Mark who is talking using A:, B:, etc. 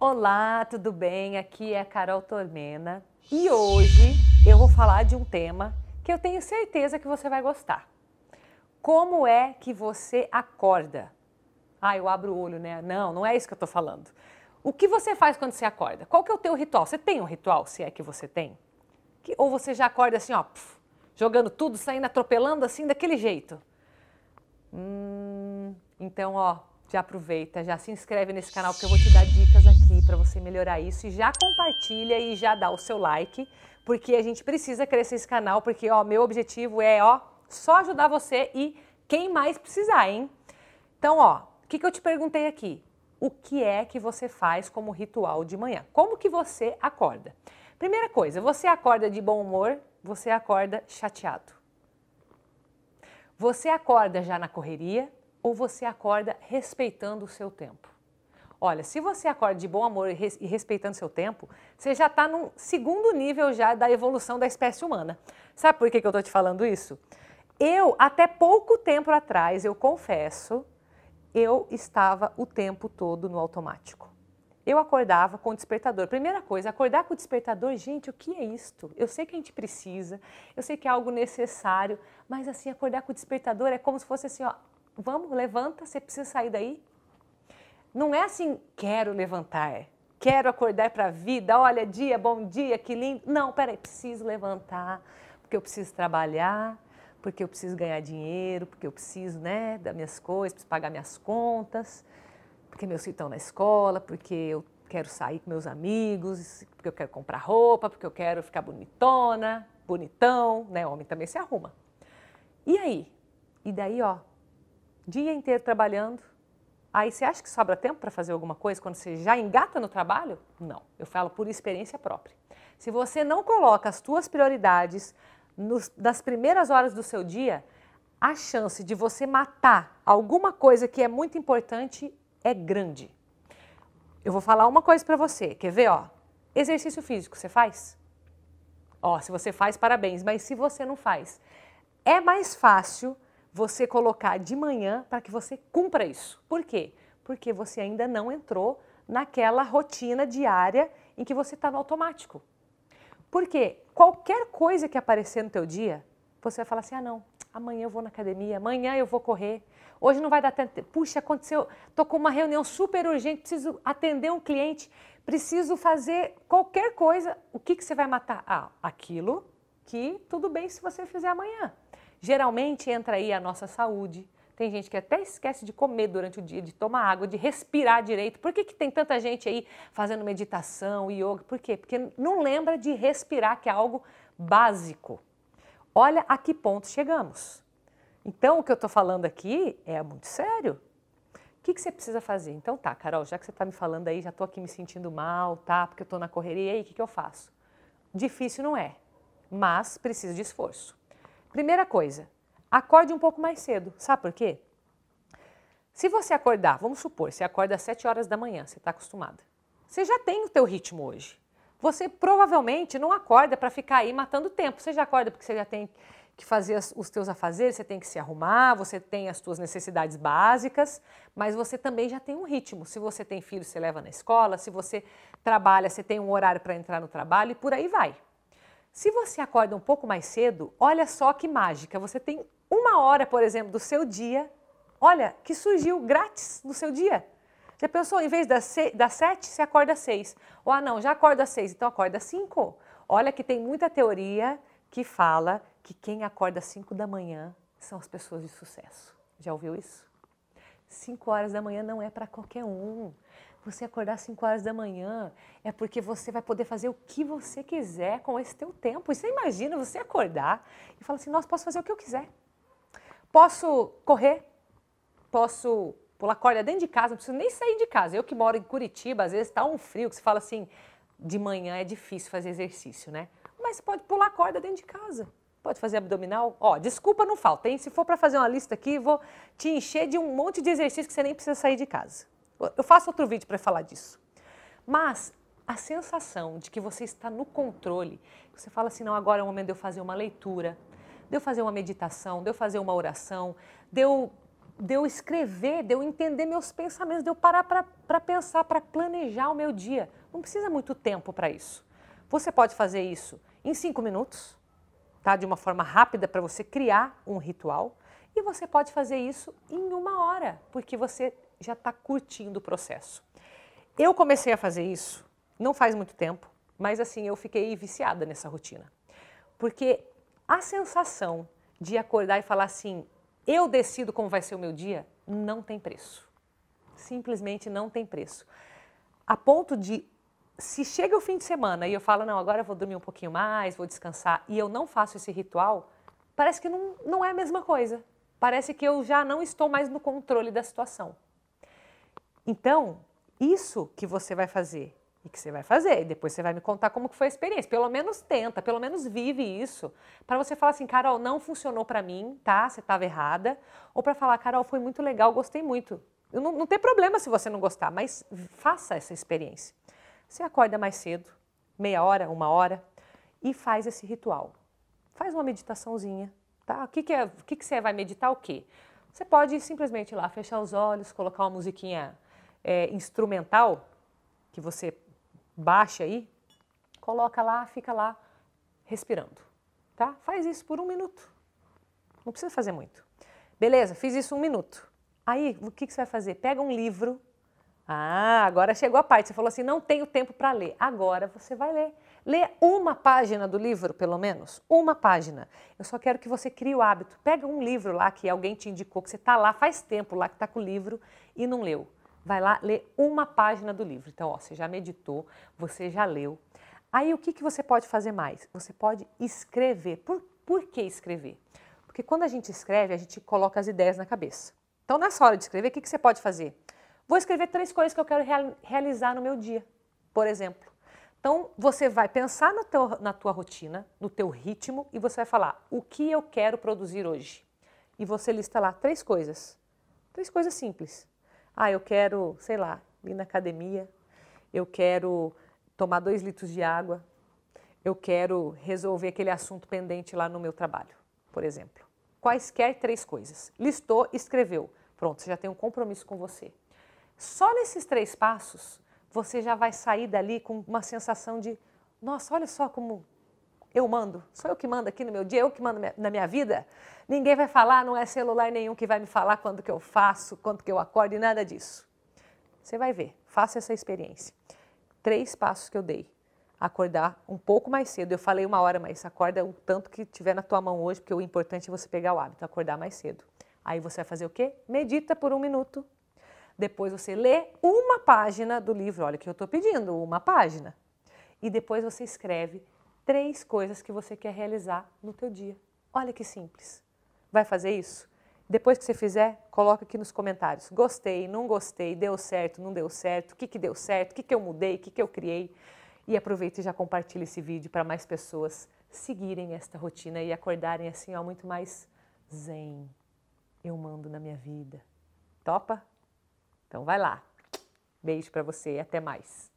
A: Olá, tudo bem? Aqui é a Carol Tormena e hoje eu vou falar de um tema que eu tenho certeza que você vai gostar. Como é que você acorda? Ah, eu abro o olho, né? Não, não é isso que eu tô falando. O que você faz quando você acorda? Qual que é o teu ritual? Você tem um ritual, se é que você tem? Que, ou você já acorda assim, ó, jogando tudo, saindo, atropelando assim, daquele jeito? Hum, então, ó, já aproveita, já se inscreve nesse canal porque eu vou te dar dicas aqui para você melhorar isso e já compartilha e já dá o seu like, porque a gente precisa crescer esse canal, porque ó, meu objetivo é, ó, só ajudar você e quem mais precisar, hein? Então, ó, o que, que eu te perguntei aqui? O que é que você faz como ritual de manhã? Como que você acorda? Primeira coisa, você acorda de bom humor, você acorda chateado. Você acorda já na correria, ou você acorda respeitando o seu tempo? Olha, se você acorda de bom amor e, respeitando seu tempo, você já está num segundo nível já da evolução da espécie humana. Sabe por que, que eu estou te falando isso? Eu, até pouco tempo atrás, eu confesso, eu estava o tempo todo no automático. Eu acordava com o despertador. Primeira coisa, acordar com o despertador, gente, o que é isto? Eu sei que a gente precisa, eu sei que é algo necessário, mas assim, acordar com o despertador é como se fosse assim, ó, vamos, levanta, você precisa sair daí. Não é assim, quero levantar, quero acordar para a vida, olha, dia, bom dia, que lindo. Não, peraí, preciso levantar, porque eu preciso trabalhar, porque eu preciso ganhar dinheiro, porque eu preciso, né, das minhas coisas, preciso pagar minhas contas, porque meus filhos estão na escola, porque eu quero sair com meus amigos, porque eu quero comprar roupa, porque eu quero ficar bonitona, bonitão, né? Homem também se arruma. E aí? E daí, ó, dia inteiro trabalhando. Aí você acha que sobra tempo para fazer alguma coisa quando você já engata no trabalho? Não, eu falo por experiência própria. Se você não coloca as suas prioridades nos, das primeiras horas do seu dia, a chance de você matar alguma coisa que é muito importante é grande. Eu vou falar uma coisa para você, quer ver? Ó, exercício físico você faz? Ó, se você faz, parabéns, mas se você não faz, é mais fácil você colocar de manhã para que você cumpra isso. Por quê? Porque você ainda não entrou naquela rotina diária em que você está no automático. Porque qualquer coisa que aparecer no teu dia, você vai falar assim: ah, não, amanhã eu vou na academia, amanhã eu vou correr, hoje não vai dar tempo. Puxa, aconteceu, estou com uma reunião super urgente, preciso atender um cliente, preciso fazer qualquer coisa. O que, que você vai matar? Ah, aquilo que tudo bem se você fizer amanhã. Geralmente entra aí a nossa saúde. Tem gente que até esquece de comer durante o dia, de tomar água, de respirar direito. Por que, que tem tanta gente aí fazendo meditação, yoga? Por quê? Porque não lembra de respirar, que é algo básico. Olha a que ponto chegamos. Então, o que eu estou falando aqui é muito sério. O que, que você precisa fazer? Então, tá, Carol, já que você está me falando aí, já estou aqui me sentindo mal, tá? Porque eu estou na correria, e aí o que, que eu faço? Difícil não é, mas precisa de esforço. Primeira coisa, acorde um pouco mais cedo. Sabe por quê? Se você acordar, vamos supor, você acorda às 7 horas da manhã, você está acostumada. Você já tem o teu ritmo hoje. Você provavelmente não acorda para ficar aí matando tempo. Você já acorda porque você já tem que fazer os teus afazeres, você tem que se arrumar, você tem as suas necessidades básicas, mas você também já tem um ritmo. Se você tem filho, você leva na escola, se você trabalha, você tem um horário para entrar no trabalho e por aí vai. Se você acorda um pouco mais cedo, olha só que mágica. Você tem uma hora, por exemplo, do seu dia, olha, que surgiu grátis no seu dia. Já pensou, em vez das, seis, das sete, você acorda às seis. Ou, ah, não, já acorda às seis, então acorda às cinco. Olha que tem muita teoria que fala que quem acorda às cinco da manhã são as pessoas de sucesso. Já ouviu isso? Cinco horas da manhã não é para qualquer um você acordar às 5 horas da manhã é porque você vai poder fazer o que você quiser com esse teu tempo. E você imagina você acordar e falar assim, nossa, posso fazer o que eu quiser. Posso correr, posso pular corda dentro de casa, não preciso nem sair de casa. Eu que moro em Curitiba, às vezes está um frio que você fala assim, de manhã é difícil fazer exercício, né? Mas você pode pular corda dentro de casa. Pode fazer abdominal? Ó, desculpa, não falta, hein? Se for para fazer uma lista aqui, vou te encher de um monte de exercício que você nem precisa sair de casa. Eu faço outro vídeo para falar disso. Mas a sensação de que você está no controle, você fala assim, não, agora é o momento de eu fazer uma leitura, de eu fazer uma meditação, de eu fazer uma oração, de eu, de eu escrever, de eu entender meus pensamentos, de eu parar para pensar, para planejar o meu dia. Não precisa muito tempo para isso. Você pode fazer isso em cinco minutos, tá? De uma forma rápida para você criar um ritual. E você pode fazer isso em uma hora, porque você já está curtindo o processo. Eu comecei a fazer isso não faz muito tempo, mas assim eu fiquei viciada nessa rotina. Porque a sensação de acordar e falar assim, eu decido como vai ser o meu dia, não tem preço. Simplesmente não tem preço. A ponto de se chega o fim de semana e eu falo, não, agora eu vou dormir um pouquinho mais, vou descansar, e eu não faço esse ritual, parece que não, não é a mesma coisa. Parece que eu já não estou mais no controle da situação. Então, isso que você vai fazer e que você vai fazer, e depois você vai me contar como que foi a experiência. Pelo menos tenta, pelo menos vive isso, para você falar assim, Carol, não funcionou para mim, tá? Você estava errada, ou para falar, Carol, foi muito legal, gostei muito. Não, não tem problema se você não gostar, mas faça essa experiência. Você acorda mais cedo, meia hora, uma hora, e faz esse ritual. Faz uma meditaçãozinha, tá? O que, que, é, o que, que você vai meditar o quê? Você pode simplesmente ir lá fechar os olhos, colocar uma musiquinha é, instrumental que você baixa aí, coloca lá, fica lá respirando, tá? Faz isso por um minuto. Não precisa fazer muito. Beleza, fiz isso um minuto. Aí, o que, que você vai fazer? Pega um livro. Ah, agora chegou a parte. Você falou assim, não tenho tempo para ler. Agora você vai ler. Lê uma página do livro, pelo menos. Uma página. Eu só quero que você crie o hábito. Pega um livro lá que alguém te indicou, que você está lá faz tempo lá que está com o livro e não leu vai lá ler uma página do livro. Então, ó, você já meditou, você já leu. Aí, o que, que você pode fazer mais? Você pode escrever. Por, por que escrever? Porque quando a gente escreve, a gente coloca as ideias na cabeça. Então, nessa hora de escrever, o que, que você pode fazer? Vou escrever três coisas que eu quero real, realizar no meu dia, por exemplo. Então, você vai pensar no teu, na tua rotina, no teu ritmo, e você vai falar, o que eu quero produzir hoje? E você lista lá três coisas. Três coisas simples. Ah, eu quero, sei lá, ir na academia, eu quero tomar dois litros de água, eu quero resolver aquele assunto pendente lá no meu trabalho, por exemplo. Quaisquer três coisas. Listou, escreveu. Pronto, você já tem um compromisso com você. Só nesses três passos, você já vai sair dali com uma sensação de: nossa, olha só como eu mando. Sou eu que mando aqui no meu dia, eu que mando na minha vida. Ninguém vai falar, não é celular nenhum que vai me falar quando que eu faço, quando que eu acordo e nada disso. Você vai ver, faça essa experiência. Três passos que eu dei. Acordar um pouco mais cedo. Eu falei uma hora, mas acorda o tanto que tiver na tua mão hoje, porque o importante é você pegar o hábito, acordar mais cedo. Aí você vai fazer o quê? Medita por um minuto. Depois você lê uma página do livro. Olha o que eu estou pedindo, uma página. E depois você escreve três coisas que você quer realizar no teu dia. Olha que simples. Vai fazer isso? Depois que você fizer, coloca aqui nos comentários. Gostei, não gostei, deu certo, não deu certo, o que, que deu certo, o que, que eu mudei, o que, que eu criei. E aproveita e já compartilha esse vídeo para mais pessoas seguirem esta rotina e acordarem assim, ó, muito mais zen. Eu mando na minha vida. Topa? Então vai lá. Beijo para você e até mais.